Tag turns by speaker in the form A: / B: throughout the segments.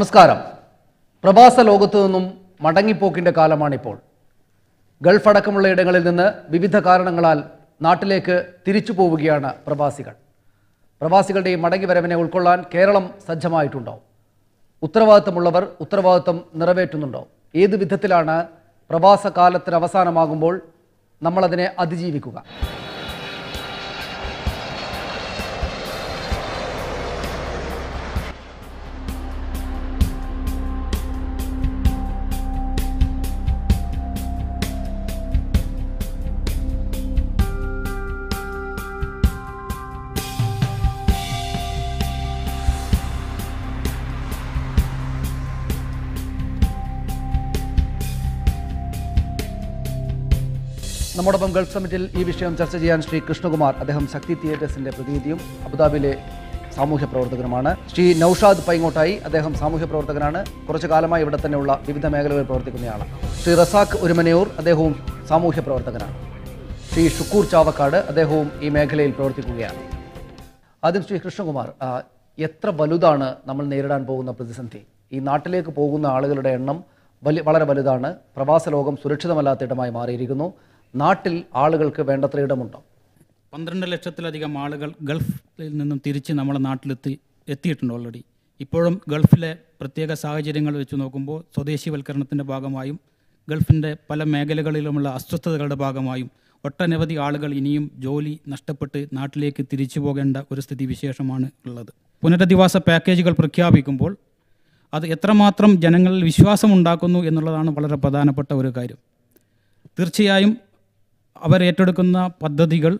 A: നമസ്കാരം പ്രവാസ ലോകത്തു നിന്നും മടങ്ങിപ്പോക്കിൻ്റെ കാലമാണിപ്പോൾ ഗൾഫ് അടക്കമുള്ള ഇടങ്ങളിൽ നിന്ന് വിവിധ കാരണങ്ങളാൽ നാട്ടിലേക്ക് തിരിച്ചു പോവുകയാണ് പ്രവാസികൾ പ്രവാസികളുടെ ഈ മടങ്ങിവരവിനെ ഉൾക്കൊള്ളാൻ കേരളം സജ്ജമായിട്ടുണ്ടാവും ഉത്തരവാദിത്തമുള്ളവർ ഉത്തരവാദിത്തം നിറവേറ്റുന്നുണ്ടോ ഏത് വിധത്തിലാണ് പ്രവാസ കാലത്തിന് അവസാനമാകുമ്പോൾ നമ്മളതിനെ അതിജീവിക്കുക നമ്മോടൊപ്പം ഗൾഫ് സമിറ്റിൽ ഈ വിഷയം ചർച്ച ചെയ്യാൻ ശ്രീ കൃഷ്ണകുമാർ അദ്ദേഹം ശക്തി തിയേറ്റേഴ്സിന്റെ പ്രതിനിധിയും അബുദാബിയിലെ സാമൂഹ്യ പ്രവർത്തകനുമാണ് ശ്രീ നൌഷാദ് പൈങ്ങോട്ടായി അദ്ദേഹം സാമൂഹ്യ പ്രവർത്തകനാണ് കുറച്ചു കാലമായി ഇവിടെ തന്നെയുള്ള വിവിധ മേഖലകളിൽ പ്രവർത്തിക്കുന്നയാളാണ് ശ്രീ റസാഖ് ഒരുമനയൂർ അദ്ദേഹവും സാമൂഹ്യ പ്രവർത്തകനാണ് ശ്രീ ഷുക്കൂർ ചാവക്കാട് അദ്ദേഹവും ഈ മേഖലയിൽ പ്രവർത്തിക്കുകയാണ് ആദ്യം ശ്രീ കൃഷ്ണകുമാർ എത്ര വലുതാണ് നമ്മൾ നേരിടാൻ പോകുന്ന പ്രതിസന്ധി ഈ നാട്ടിലേക്ക് പോകുന്ന ആളുകളുടെ എണ്ണം വലിയ വളരെ വലുതാണ് പ്രവാസ ലോകം സുരക്ഷിതമല്ലാത്ത ഇടമായി മാറിയിരിക്കുന്നു നാട്ടിൽ ആളുകൾക്ക് വേണ്ടത്ര ഇടമുണ്ടോ
B: പന്ത്രണ്ട് ലക്ഷത്തിലധികം ആളുകൾ ഗൾഫിൽ നിന്നും തിരിച്ച് നമ്മുടെ നാട്ടിലെത്തി എത്തിയിട്ടുണ്ട് ഓൾറെഡി ഇപ്പോഴും ഗൾഫിലെ പ്രത്യേക സാഹചര്യങ്ങൾ വെച്ച് നോക്കുമ്പോൾ സ്വദേശിവൽക്കരണത്തിൻ്റെ ഭാഗമായും ഗൾഫിൻ്റെ പല മേഖലകളിലുമുള്ള അസ്വസ്ഥതകളുടെ ഭാഗമായും ഒട്ടനവധി ആളുകൾ ഇനിയും ജോലി നഷ്ടപ്പെട്ട് നാട്ടിലേക്ക് തിരിച്ചു പോകേണ്ട ഒരു സ്ഥിതിവിശേഷമാണ് ഉള്ളത് പുനരധിവാസ പാക്കേജുകൾ പ്രഖ്യാപിക്കുമ്പോൾ അത് എത്രമാത്രം ജനങ്ങളിൽ വിശ്വാസമുണ്ടാക്കുന്നു എന്നുള്ളതാണ് വളരെ പ്രധാനപ്പെട്ട ഒരു കാര്യം തീർച്ചയായും അവരേറ്റെടുക്കുന്ന പദ്ധതികൾ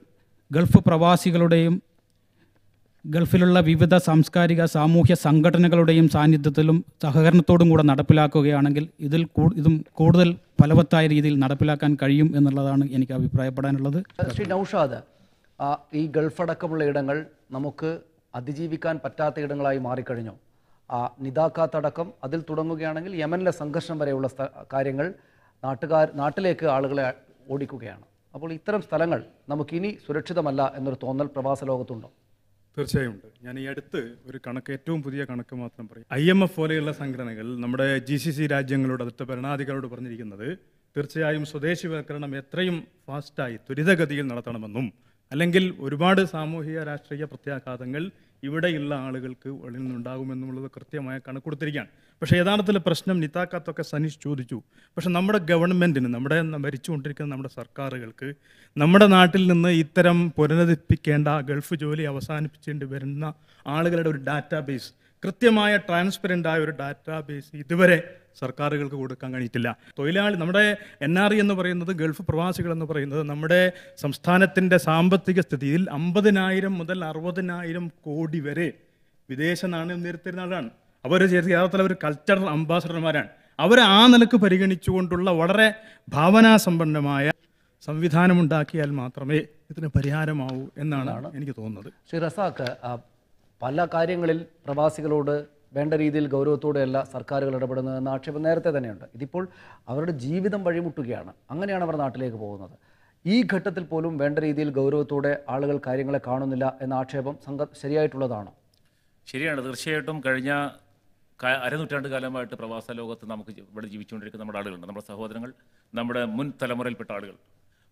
B: ഗൾഫ് പ്രവാസികളുടെയും ഗൾഫിലുള്ള വിവിധ സാംസ്കാരിക സാമൂഹ്യ സംഘടനകളുടെയും സാന്നിധ്യത്തിലും സഹകരണത്തോടും കൂടെ നടപ്പിലാക്കുകയാണെങ്കിൽ ഇതിൽ ഇതും കൂടുതൽ ഫലവത്തായ രീതിയിൽ നടപ്പിലാക്കാൻ കഴിയും എന്നുള്ളതാണ് എനിക്ക് അഭിപ്രായപ്പെടാനുള്ളത്
A: ശ്രീ നൌഷാദ് ഈ ഗൾഫ് അടക്കമുള്ള ഇടങ്ങൾ നമുക്ക് അതിജീവിക്കാൻ പറ്റാത്ത ഇടങ്ങളായി മാറിക്കഴിഞ്ഞു നിതാക്കാത്തടക്കം അതിൽ തുടങ്ങുകയാണെങ്കിൽ യമനിലെ സംഘർഷം വരെയുള്ള കാര്യങ്ങൾ നാട്ടുകാർ നാട്ടിലേക്ക് ആളുകളെ ഓടിക്കുകയാണ് അപ്പോൾ ഇത്തരം സ്ഥലങ്ങൾ നമുക്കിനി സുരക്ഷിതമല്ല എന്നൊരു തോന്നൽ പ്രവാസ ലോകത്തുണ്ടോ
C: തീർച്ചയായും ഉണ്ട് ഞാൻ ഈ അടുത്ത് ഒരു കണക്ക് ഏറ്റവും പുതിയ കണക്ക് മാത്രം പറയും ഐ എം എഫ് പോലെയുള്ള സംഘടനകൾ നമ്മുടെ ജി സി സി രാജ്യങ്ങളോട് അടുത്ത ഭരണാധികാരോട് പറഞ്ഞിരിക്കുന്നത് തീർച്ചയായും സ്വദേശിവൽക്കരണം എത്രയും ഫാസ്റ്റായി ത്വരിതഗതിയിൽ നടത്തണമെന്നും അല്ലെങ്കിൽ ഒരുപാട് സാമൂഹിക രാഷ്ട്രീയ പ്രത്യാഘാതങ്ങൾ ഇവിടെയുള്ള ആളുകൾക്ക് വെളിയിൽ നിന്നുണ്ടാകുമെന്നുള്ളത് കൃത്യമായ കണക്ക് കൊടുത്തിരിക്കുകയാണ് പക്ഷേ യഥാർത്ഥത്തിൽ പ്രശ്നം നിതാക്കാത്തൊക്കെ സനീഷ് ചോദിച്ചു പക്ഷേ നമ്മുടെ ഗവൺമെൻറ്റിന് നമ്മുടെ ഭരിച്ചുകൊണ്ടിരിക്കുന്ന നമ്മുടെ സർക്കാരുകൾക്ക് നമ്മുടെ നാട്ടിൽ നിന്ന് ഇത്തരം പുനരധിപ്പിക്കേണ്ട ഗൾഫ് ജോലി അവസാനിപ്പിച്ചേണ്ടി വരുന്ന ആളുകളുടെ ഒരു ഡാറ്റാബേസ് കൃത്യമായ ട്രാൻസ്പെറൻ്റായ ഒരു ഡാറ്റാബേസ് ഇതുവരെ സർക്കാരുകൾക്ക് കൊടുക്കാൻ കഴിഞ്ഞിട്ടില്ല തൊഴിലാളി നമ്മുടെ എൻ ആർ ഇ എന്ന് പറയുന്നത് ഗൾഫ് പ്രവാസികൾ എന്ന് പറയുന്നത് നമ്മുടെ സംസ്ഥാനത്തിൻ്റെ സാമ്പത്തിക സ്ഥിതിയിൽ അമ്പതിനായിരം മുതൽ അറുപതിനായിരം കോടി വരെ വിദേശ നാണയം ആളാണ് അവർ യഥാർത്ഥത്തിൽ അവർ കൾച്ചറൽ അംബാസഡർമാരാണ് അവർ ആ നിലക്ക് പരിഗണിച്ചുകൊണ്ടുള്ള വളരെ ഭാവനാസമ്പന്നമായ സംവിധാനമുണ്ടാക്കിയാൽ മാത്രമേ ഇതിന് പരിഹാരമാവൂ എന്നാണ് എനിക്ക് തോന്നുന്നത്
A: ശ്രീ പല കാര്യങ്ങളിൽ പ്രവാസികളോട് വേണ്ട രീതിയിൽ ഗൗരവത്തോടെയല്ല സർക്കാരുകൾ ഇടപെടുന്നതെന്ന ആക്ഷേപം നേരത്തെ തന്നെയുണ്ട് ഇതിപ്പോൾ അവരുടെ ജീവിതം വഴിമുട്ടുകയാണ് അങ്ങനെയാണ് അവർ നാട്ടിലേക്ക് പോകുന്നത് ഈ ഘട്ടത്തിൽ പോലും വേണ്ട രീതിയിൽ ഗൗരവത്തോടെ ആളുകൾ കാര്യങ്ങളെ കാണുന്നില്ല എന്ന ആക്ഷേപം സംഘം ശരിയായിട്ടുള്ളതാണ്
D: ശരിയാണ് തീർച്ചയായിട്ടും കഴിഞ്ഞ അരനൂറ്റാണ്ട് കാലമായിട്ട് പ്രവാസ ലോകത്ത് നമുക്ക് ഇവിടെ ജീവിച്ചുകൊണ്ടിരിക്കുന്ന നമ്മുടെ ആളുകളുണ്ട് നമ്മുടെ സഹോദരങ്ങൾ നമ്മുടെ മുൻ തലമുറയിൽപ്പെട്ട ആളുകൾ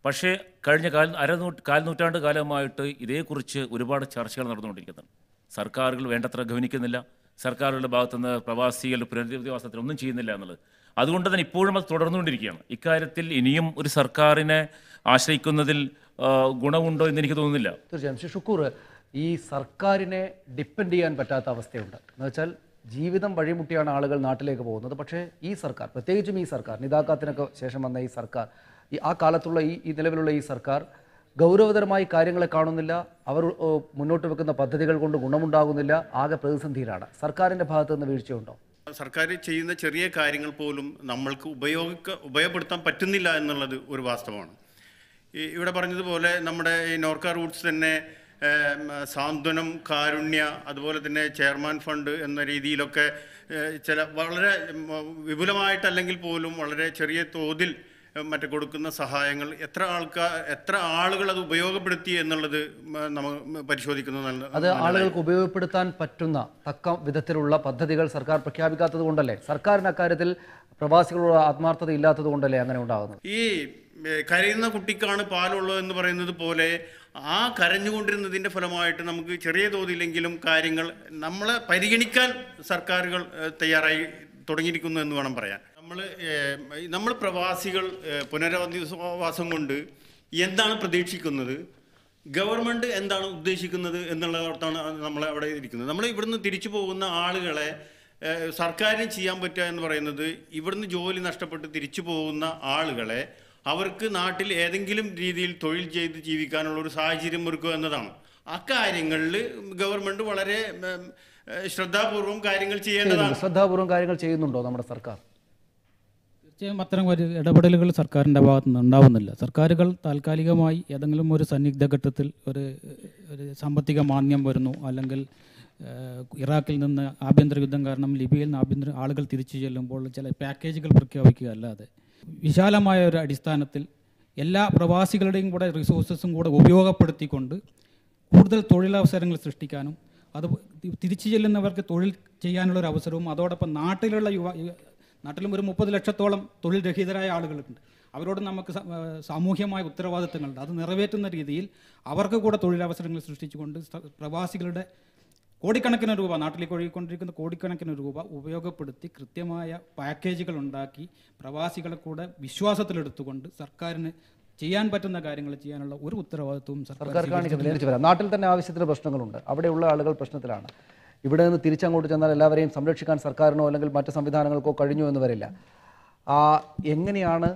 D: പക്ഷേ കഴിഞ്ഞ കാല അരനൂ കാൽനൂറ്റാണ്ട് കാലമായിട്ട് ഇതേക്കുറിച്ച് ഒരുപാട് ചർച്ചകൾ നടന്നുകൊണ്ടിരിക്കുന്നുണ്ട് സർക്കാരുകൾ വേണ്ടത്ര ഗവനിക്കുന്നില്ല സർക്കാരുകളുടെ ഭാഗത്തുനിന്ന് പ്രവാസികളുടെ പുനരധിവാസത്തിന് ഒന്നും ചെയ്യുന്നില്ല എന്നുള്ളത് അതുകൊണ്ട് തന്നെ ഇപ്പോഴും അത് തുടർന്നുകൊണ്ടിരിക്കുകയാണ് ഇക്കാര്യത്തിൽ ഇനിയും ഒരു സർക്കാരിനെ ആശ്രയിക്കുന്നതിൽ ഗുണമുണ്ടോ എന്ന് എനിക്ക് തോന്നുന്നില്ല
A: തീർച്ചയായും ഷുക്കൂർ ഈ സർക്കാരിനെ ഡിപ്പെൻഡ് ചെയ്യാൻ പറ്റാത്ത അവസ്ഥയുണ്ട് എന്ന് വെച്ചാൽ ജീവിതം വഴിമുട്ടിയാണ് ആളുകൾ നാട്ടിലേക്ക് പോകുന്നത് പക്ഷേ ഈ സർക്കാർ പ്രത്യേകിച്ചും ഈ സർക്കാർ നിതാക്കാത്തിനൊക്കെ ശേഷം വന്ന ഈ സർക്കാർ ഈ ആ കാലത്തുള്ള ഈ നിലവിലുള്ള ഈ സർക്കാർ ഗൗരവതരമായി കാര്യങ്ങളെ കാണുന്നില്ല അവർ മുന്നോട്ട് വെക്കുന്ന പദ്ധതികൾ കൊണ്ട് ഗുണമുണ്ടാകുന്നില്ല ആകെ പ്രതിസന്ധിയിലാണ് സർക്കാരിൻ്റെ ഭാഗത്തു നിന്ന് വീഴ്ചയുണ്ടോ
E: സർക്കാർ ചെയ്യുന്ന ചെറിയ കാര്യങ്ങൾ പോലും നമ്മൾക്ക് ഉപയോഗിക്ക ഉപയോഗപ്പെടുത്താൻ പറ്റുന്നില്ല എന്നുള്ളത് ഒരു വാസ്തവമാണ് ഇവിടെ പറഞ്ഞതുപോലെ നമ്മുടെ ഈ നോർക്ക റൂട്ട്സ് തന്നെ സാന്ത്വനം കാരുണ്യ അതുപോലെ തന്നെ ചെയർമാൻ ഫണ്ട് എന്ന രീതിയിലൊക്കെ ചില വളരെ വിപുലമായിട്ടല്ലെങ്കിൽ പോലും വളരെ ചെറിയ തോതിൽ മറ്റു കൊടുക്കുന്ന സഹായങ്ങൾ എത്ര ആൾക്കാർ എത്ര ആളുകൾ അത് ഉപയോഗപ്പെടുത്തി എന്നുള്ളത് നമ്മൾ പരിശോധിക്കുന്നത് നല്ല അത് ആളുകൾക്ക്
A: ഉപയോഗപ്പെടുത്താൻ പറ്റുന്ന തക്ക വിധത്തിലുള്ള പദ്ധതികൾ സർക്കാർ പ്രഖ്യാപിക്കാത്തത് കൊണ്ടല്ലേ സർക്കാരിൻ്റെ അക്കാര്യത്തിൽ പ്രവാസികളുടെ ആത്മാർത്ഥത ഇല്ലാത്തത് കൊണ്ടല്ലേ അങ്ങനെ ഉണ്ടാകുന്നത്
E: ഈ കരയുന്ന കുട്ടിക്കാണ് പാലുള്ളത് എന്ന് പറയുന്നത് പോലെ ആ കരഞ്ഞുകൊണ്ടിരുന്നതിൻ്റെ ഫലമായിട്ട് നമുക്ക് ചെറിയ തോതിലെങ്കിലും കാര്യങ്ങൾ നമ്മളെ പരിഗണിക്കാൻ സർക്കാരുകൾ തയ്യാറായി തുടങ്ങിയിരിക്കുന്നു എന്ന് വേണം പറയാൻ നമ്മൾ നമ്മൾ പ്രവാസികൾ പുനരധിവാസം കൊണ്ട് എന്താണ് പ്രതീക്ഷിക്കുന്നത് ഗവൺമെൻറ് എന്താണ് ഉദ്ദേശിക്കുന്നത് എന്നുള്ളതാണ് നമ്മൾ അവിടെ ഇരിക്കുന്നത് നമ്മൾ ഇവിടുന്ന് തിരിച്ചു പോകുന്ന ആളുകളെ സർക്കാരിന് ചെയ്യാൻ പറ്റുക എന്ന് പറയുന്നത് ഇവിടുന്ന് ജോലി നഷ്ടപ്പെട്ട് തിരിച്ചു പോകുന്ന ആളുകളെ അവർക്ക് നാട്ടിൽ ഏതെങ്കിലും രീതിയിൽ തൊഴിൽ ചെയ്ത് ജീവിക്കാനുള്ള ഒരു സാഹചര്യം ഒരുക്കുക എന്നതാണ് അക്കാര്യങ്ങളിൽ ഗവൺമെൻറ് വളരെ ശ്രദ്ധാപൂർവം കാര്യങ്ങൾ ചെയ്യേണ്ടതാണ്
A: ശ്രദ്ധാപൂർവം കാര്യങ്ങൾ ചെയ്യുന്നുണ്ടോ നമ്മുടെ സർക്കാർ
B: നിശ്ചയം അത്തരം ഇടപെടലുകൾ സർക്കാരിൻ്റെ ഭാഗത്തു നിന്ന് ഉണ്ടാവുന്നില്ല സർക്കാരുകൾ താൽക്കാലികമായി ഏതെങ്കിലും ഒരു സന്നിഗ്ധ ഘട്ടത്തിൽ ഒരു ഒരു സാമ്പത്തിക മാന്യം വരുന്നു അല്ലെങ്കിൽ ഇറാഖിൽ നിന്ന് ആഭ്യന്തര യുദ്ധം കാരണം ലിബിയയിൽ നിന്ന് ആഭ്യന്തര ആളുകൾ തിരിച്ചു ചെല്ലുമ്പോൾ ചില പാക്കേജുകൾ പ്രഖ്യാപിക്കുക അല്ലാതെ വിശാലമായ ഒരു അടിസ്ഥാനത്തിൽ എല്ലാ പ്രവാസികളുടെയും കൂടെ റിസോഴ്സസും കൂടെ ഉപയോഗപ്പെടുത്തിക്കൊണ്ട് കൂടുതൽ തൊഴിലവസരങ്ങൾ സൃഷ്ടിക്കാനും അത് തിരിച്ചു ചെല്ലുന്നവർക്ക് തൊഴിൽ ചെയ്യാനുള്ളൊരു അവസരവും അതോടൊപ്പം നാട്ടിലുള്ള യുവ നാട്ടിലും ഒരു മുപ്പത് ലക്ഷത്തോളം തൊഴിൽ രഹിതരായ ആളുകളുണ്ട് അവരോട് നമുക്ക് സാമൂഹ്യമായ ഉത്തരവാദിത്തങ്ങളുണ്ട് അത് നിറവേറ്റുന്ന രീതിയിൽ അവർക്ക് കൂടെ തൊഴിലവസരങ്ങൾ സൃഷ്ടിച്ചുകൊണ്ട് പ്രവാസികളുടെ കോടിക്കണക്കിന് രൂപ നാട്ടിലേക്ക് ഒഴുകിക്കൊണ്ടിരിക്കുന്ന കോടിക്കണക്കിന് രൂപ ഉപയോഗപ്പെടുത്തി കൃത്യമായ പാക്കേജുകൾ ഉണ്ടാക്കി പ്രവാസികളെ കൂടെ വിശ്വാസത്തിലെടുത്തുകൊണ്ട് സർക്കാരിന് ചെയ്യാൻ പറ്റുന്ന കാര്യങ്ങൾ ചെയ്യാനുള്ള ഒരു ഉത്തരവാദിത്വവും സർക്കാർ
A: നാട്ടിൽ തന്നെ ആവശ്യത്തിന് പ്രശ്നങ്ങളുണ്ട് അവിടെയുള്ള ആളുകൾ പ്രശ്നത്തിലാണ് ഇവിടെ നിന്ന് തിരിച്ചങ്ങോട്ട് ചെന്നാൽ എല്ലാവരെയും സംരക്ഷിക്കാൻ സർക്കാരിനോ അല്ലെങ്കിൽ മറ്റ് സംവിധാനങ്ങൾക്കോ കഴിഞ്ഞു എന്ന് വരില്ല എങ്ങനെയാണ്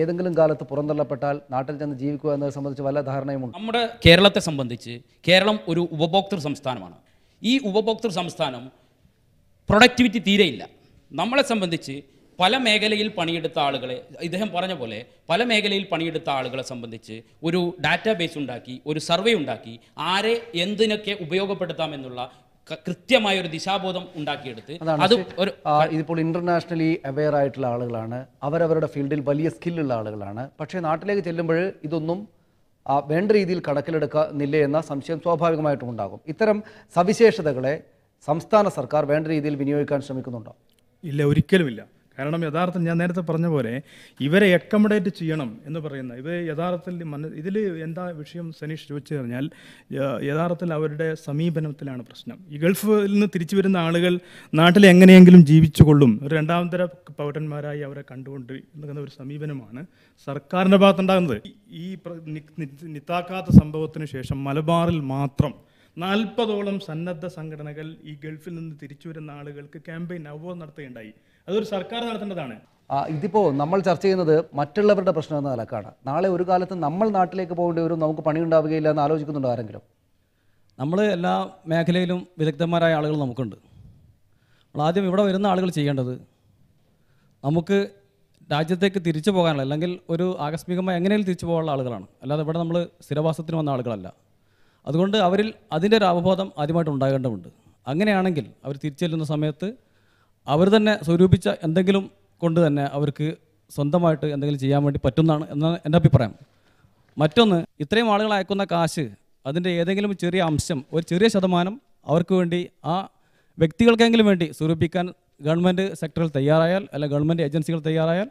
A: ഏതെങ്കിലും കാലത്ത് പുറന്തള്ളപ്പെട്ടാൽ നാട്ടിൽ ചെന്ന് ജീവിക്കുക എന്നത് സംബന്ധിച്ച് വല്ല ധാരണയുമുണ്ട് നമ്മുടെ
F: കേരളത്തെ സംബന്ധിച്ച് കേരളം ഒരു ഉപഭോക്തൃ സംസ്ഥാനമാണ് ഈ ഉപഭോക്തൃ സംസ്ഥാനം പ്രൊഡക്ടിവിറ്റി തീരെയില്ല നമ്മളെ സംബന്ധിച്ച് പല മേഖലയിൽ പണിയെടുത്ത ആളുകളെ ഇദ്ദേഹം പറഞ്ഞ പോലെ പല മേഖലയിൽ പണിയെടുത്ത ആളുകളെ സംബന്ധിച്ച് ഒരു ഡാറ്റാബേസ് ഉണ്ടാക്കി ഒരു സർവേ ഉണ്ടാക്കി ആരെ എന്തിനൊക്കെ ഉപയോഗപ്പെടുത്താമെന്നുള്ള കൃത്യമായ ഒരു ദിശാബോധം ഉണ്ടാക്കിയെടുത്ത് അത്
A: ഒരു ഇതിപ്പോൾ ഇന്റർനാഷണലി അവെയർ ആയിട്ടുള്ള ആളുകളാണ് അവരവരുടെ ഫീൽഡിൽ വലിയ സ്കില്ലുള്ള ആളുകളാണ് പക്ഷേ നാട്ടിലേക്ക് ചെല്ലുമ്പോൾ ഇതൊന്നും വേണ്ട രീതിയിൽ കണക്കിലെടുക്കുന്നില്ല എന്ന സംശയം സ്വാഭാവികമായിട്ടും ഉണ്ടാകും ഇത്തരം സവിശേഷതകളെ സംസ്ഥാന സർക്കാർ വേണ്ട രീതിയിൽ വിനിയോഗിക്കാൻ ശ്രമിക്കുന്നുണ്ടോ
C: ഇല്ല ഒരിക്കലുമില്ല കാരണം യഥാർത്ഥം ഞാൻ നേരത്തെ പറഞ്ഞ പോലെ ഇവരെ അക്കമഡേറ്റ് ചെയ്യണം എന്ന് പറയുന്ന ഇവർ യഥാർത്ഥത്തിൽ മന ഇതിൽ എന്താ വിഷയം സനീഷ് ചോദിച്ചു കഴിഞ്ഞാൽ യഥാർത്ഥത്തിൽ അവരുടെ സമീപനത്തിലാണ് പ്രശ്നം ഈ ഗൾഫിൽ നിന്ന് തിരിച്ചു വരുന്ന ആളുകൾ നാട്ടിൽ എങ്ങനെയെങ്കിലും ജീവിച്ചു കൊള്ളും ഒരു രണ്ടാമതര പൗരന്മാരായി അവരെ കണ്ടുകൊണ്ട് നിൽക്കുന്ന ഒരു സമീപനമാണ് സർക്കാരിൻ്റെ ഭാഗത്തുണ്ടാകുന്നത് ഈ നിത്താക്കാത്ത സംഭവത്തിന് ശേഷം മലബാറിൽ മാത്രം നാൽപ്പതോളം സന്നദ്ധ സംഘടനകൾ ഈ ഗൾഫിൽ നിന്ന് തിരിച്ചു വരുന്ന ആളുകൾക്ക് ക്യാമ്പയിൻ അവബോധം നടത്തുകയുണ്ടായി അതൊരു സർക്കാർ നടത്തേണ്ടതാണ്
A: ഇതിപ്പോ നമ്മൾ ചർച്ച ചെയ്യുന്നത് മറ്റുള്ളവരുടെ പ്രശ്നം എന്ന നിലക്കാണ് നാളെ ഒരു കാലത്ത് നമ്മൾ നാട്ടിലേക്ക് പോകേണ്ടി വരും നമുക്ക് പണി ഉണ്ടാവുകയില്ല എന്ന് ആലോചിക്കുന്നുണ്ടോ ആരെങ്കിലും നമ്മൾ എല്ലാ
G: മേഖലയിലും വിദഗ്ധന്മാരായ ആളുകൾ നമുക്കുണ്ട് നമ്മൾ ആദ്യം ഇവിടെ വരുന്ന ആളുകൾ ചെയ്യേണ്ടത് നമുക്ക് രാജ്യത്തേക്ക് തിരിച്ചു പോകാനുള്ള അല്ലെങ്കിൽ ഒരു ആകസ്മികമായി എങ്ങനെയും തിരിച്ചു പോകാനുള്ള ആളുകളാണ് അല്ലാതെ ഇവിടെ നമ്മൾ സ്ഥിരവാസത്തിന് വന്ന ആളുകളല്ല അതുകൊണ്ട് അവരിൽ അതിൻ്റെ ഒരു അവബോധം ആദ്യമായിട്ട് ഉണ്ടാകേണ്ടതുണ്ട് അങ്ങനെയാണെങ്കിൽ അവർ തിരിച്ചു ചെല്ലുന്ന സമയത്ത് അവർ തന്നെ സ്വരൂപിച്ച എന്തെങ്കിലും കൊണ്ട് തന്നെ അവർക്ക് സ്വന്തമായിട്ട് എന്തെങ്കിലും ചെയ്യാൻ വേണ്ടി പറ്റുന്നതാണ് എന്നാണ് എൻ്റെ അഭിപ്രായം മറ്റൊന്ന് ഇത്രയും ആളുകൾ അയക്കുന്ന കാശ് അതിൻ്റെ ഏതെങ്കിലും ചെറിയ അംശം ഒരു ചെറിയ ശതമാനം അവർക്ക് വേണ്ടി ആ വ്യക്തികൾക്കെങ്കിലും വേണ്ടി സ്വരൂപിക്കാൻ ഗവൺമെൻറ് സെക്ടറിൽ തയ്യാറായാൽ അല്ലെങ്കിൽ ഗവൺമെൻറ് ഏജൻസികൾ തയ്യാറായാൽ